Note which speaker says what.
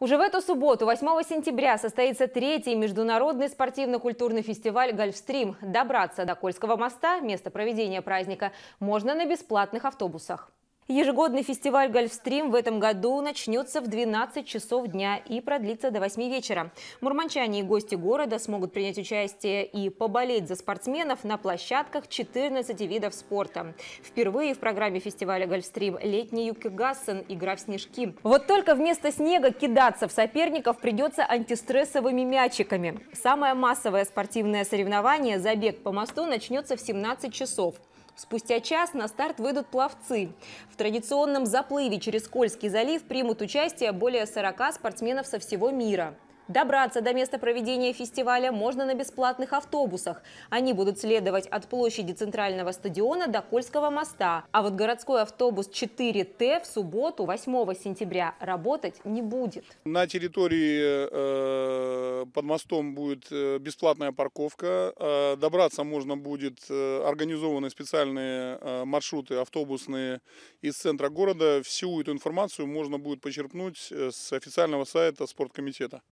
Speaker 1: Уже в эту субботу, 8 сентября, состоится третий международный спортивно-культурный фестиваль «Гольфстрим». Добраться до Кольского моста, место проведения праздника, можно на бесплатных автобусах. Ежегодный фестиваль «Гольфстрим» в этом году начнется в 12 часов дня и продлится до 8 вечера. Мурманчане и гости города смогут принять участие и поболеть за спортсменов на площадках 14 видов спорта. Впервые в программе фестиваля «Гольфстрим» летний Юки «Игра в снежки». Вот только вместо снега кидаться в соперников придется антистрессовыми мячиками. Самое массовое спортивное соревнование «Забег по мосту» начнется в 17 часов. Спустя час на старт выйдут пловцы. В традиционном заплыве через Кольский залив примут участие более 40 спортсменов со всего мира. Добраться до места проведения фестиваля можно на бесплатных автобусах. Они будут следовать от площади Центрального стадиона до Кольского моста. А вот городской автобус 4Т в субботу, 8 сентября, работать не будет.
Speaker 2: На территории э под мостом будет э, бесплатная парковка. Э, добраться можно будет э, организованы специальные маршруты автобусные из центра города. Всю эту информацию можно будет почерпнуть с официального сайта спорткомитета.